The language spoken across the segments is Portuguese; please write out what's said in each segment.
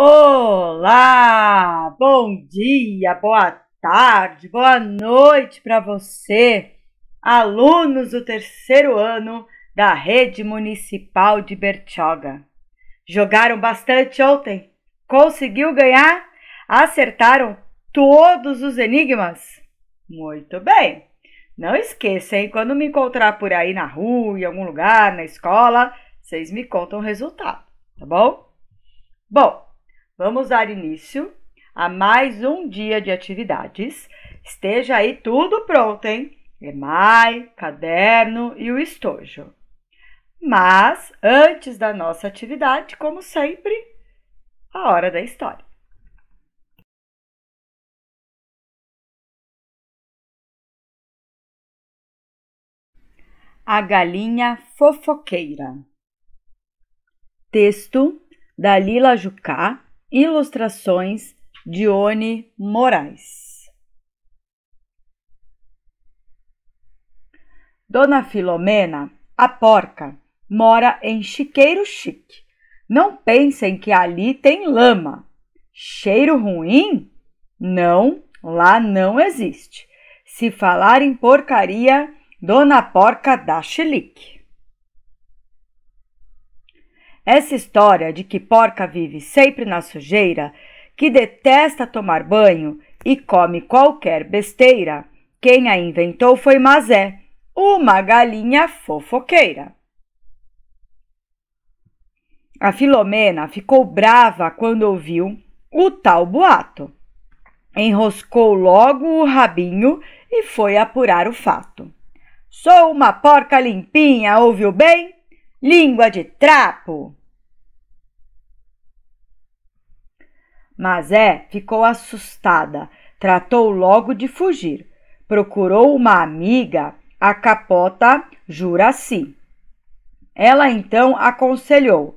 Olá, bom dia, boa tarde, boa noite para você, alunos do terceiro ano da Rede Municipal de Bertioga. Jogaram bastante ontem? Conseguiu ganhar? Acertaram todos os enigmas? Muito bem! Não esqueça, hein? Quando me encontrar por aí na rua, em algum lugar, na escola, vocês me contam o resultado, tá bom? Bom, Vamos dar início a mais um dia de atividades. Esteja aí tudo pronto, hein? EMAI, caderno e o estojo. Mas, antes da nossa atividade, como sempre, a hora da história. A Galinha Fofoqueira Texto da Lila Jucá Ilustrações Oni Moraes. Dona Filomena, a porca, mora em chiqueiro chique. Não pensem que ali tem lama. Cheiro ruim? Não, lá não existe. Se falar em porcaria, Dona Porca dá chilique. Essa história de que porca vive sempre na sujeira, que detesta tomar banho e come qualquer besteira, quem a inventou foi Mazé, uma galinha fofoqueira. A Filomena ficou brava quando ouviu o tal boato. Enroscou logo o rabinho e foi apurar o fato. Sou uma porca limpinha, ouviu bem? Língua de trapo! Mas é ficou assustada, tratou logo de fugir. Procurou uma amiga, a capota Juraci. Ela então aconselhou: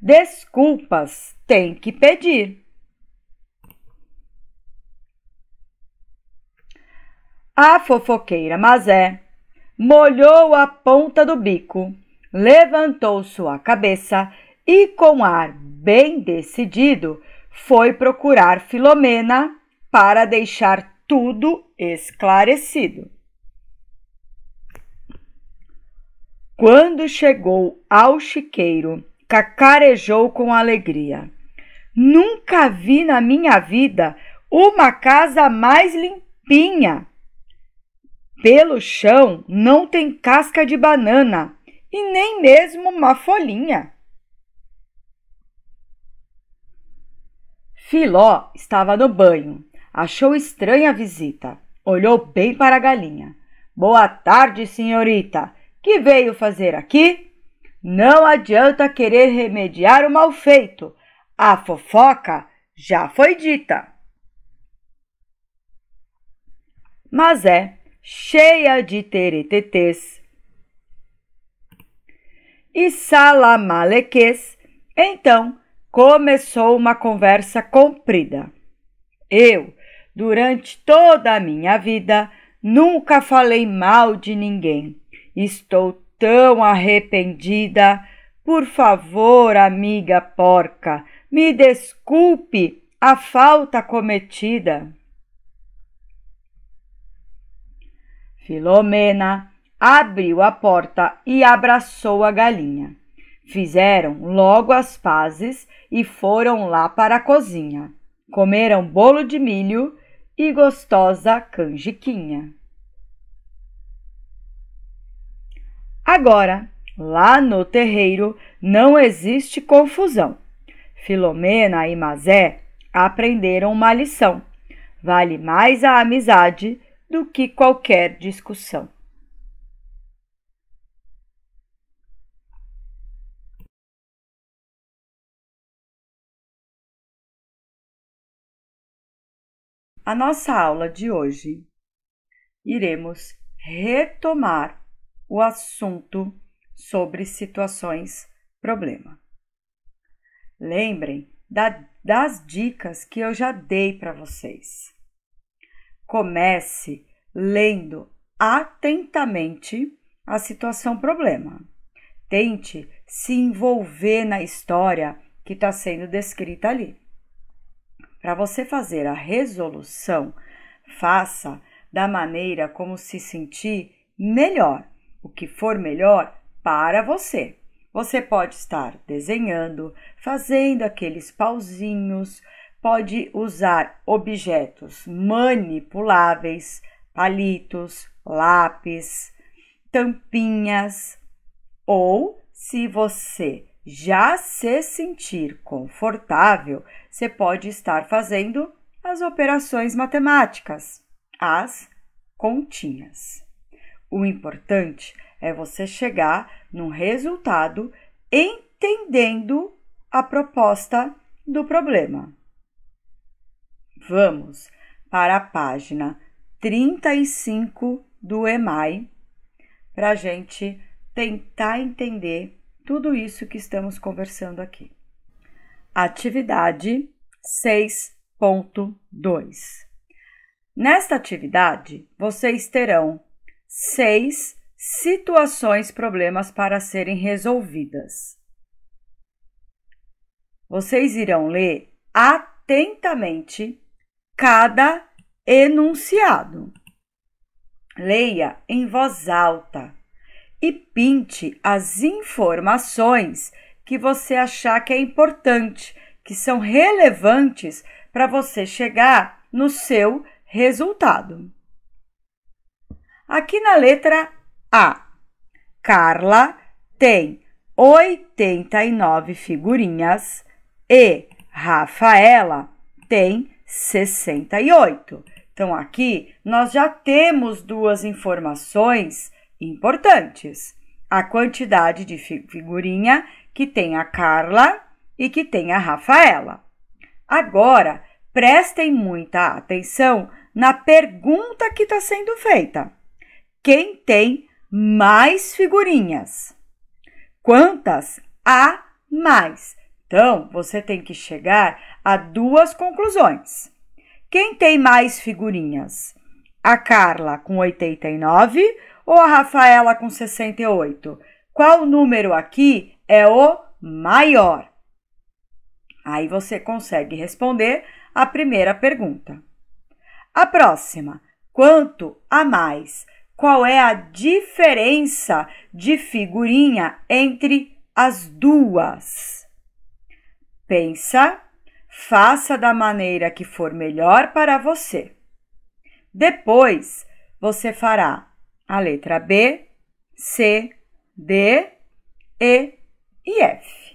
desculpas tem que pedir. A fofoqueira Mazé molhou a ponta do bico, levantou sua cabeça e, com ar bem decidido, foi procurar Filomena para deixar tudo esclarecido. Quando chegou ao chiqueiro, cacarejou com alegria. Nunca vi na minha vida uma casa mais limpinha. Pelo chão não tem casca de banana e nem mesmo uma folhinha. Filó estava no banho. Achou estranha a visita. Olhou bem para a galinha. Boa tarde, senhorita. Que veio fazer aqui? Não adianta querer remediar o mal feito. A fofoca já foi dita. Mas é cheia de teretetês e salamaleques. Então, começou uma conversa comprida. Eu, durante toda a minha vida, nunca falei mal de ninguém. Estou tão arrependida. Por favor, amiga porca, me desculpe a falta cometida. Filomena abriu a porta e abraçou a galinha. Fizeram logo as pazes e foram lá para a cozinha. Comeram bolo de milho e gostosa canjiquinha. Agora, lá no terreiro, não existe confusão. Filomena e Mazé aprenderam uma lição. Vale mais a amizade do que qualquer discussão. A nossa aula de hoje iremos retomar o assunto sobre situações problema. Lembrem da, das dicas que eu já dei para vocês. Comece lendo atentamente a situação problema. Tente se envolver na história que está sendo descrita ali. Para você fazer a resolução, faça da maneira como se sentir melhor, o que for melhor para você. Você pode estar desenhando, fazendo aqueles pauzinhos, pode usar objetos manipuláveis, palitos, lápis, tampinhas, ou se você já se sentir confortável, você pode estar fazendo as operações matemáticas, as continhas. O importante é você chegar no resultado entendendo a proposta do problema. Vamos para a página 35 do EMAI para a gente tentar entender tudo isso que estamos conversando aqui. Atividade 6.2. Nesta atividade, vocês terão seis situações problemas para serem resolvidas. Vocês irão ler atentamente cada enunciado. Leia em voz alta e pinte as informações que você achar que é importante, que são relevantes para você chegar no seu resultado. Aqui na letra A, Carla tem 89 figurinhas e Rafaela tem 68. Então aqui nós já temos duas informações importantes. A quantidade de figurinha que tem a Carla e que tem a Rafaela. Agora, prestem muita atenção na pergunta que está sendo feita. Quem tem mais figurinhas? Quantas há mais? Então, você tem que chegar a duas conclusões. Quem tem mais figurinhas? A Carla com 89 a Rafaela com 68, qual número aqui é o maior? Aí você consegue responder a primeira pergunta. A próxima, quanto a mais? Qual é a diferença de figurinha entre as duas? Pensa, faça da maneira que for melhor para você. Depois, você fará a letra B, C, D, E e F.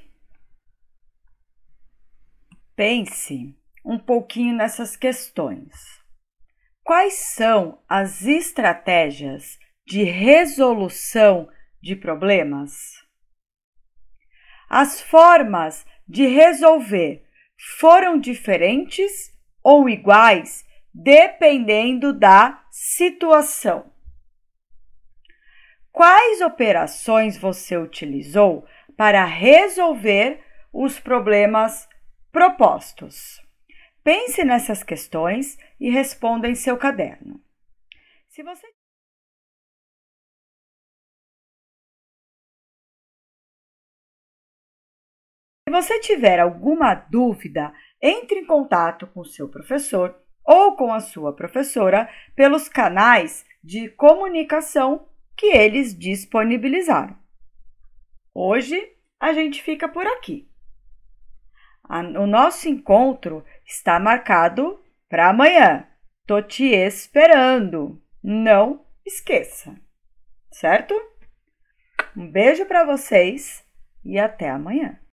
Pense um pouquinho nessas questões. Quais são as estratégias de resolução de problemas? As formas de resolver foram diferentes ou iguais dependendo da situação quais operações você utilizou para resolver os problemas propostos. Pense nessas questões e responda em seu caderno. Se você Se você tiver alguma dúvida, entre em contato com seu professor ou com a sua professora pelos canais de comunicação que eles disponibilizaram. Hoje a gente fica por aqui. O nosso encontro está marcado para amanhã. Tô te esperando. Não esqueça. Certo? Um beijo para vocês e até amanhã.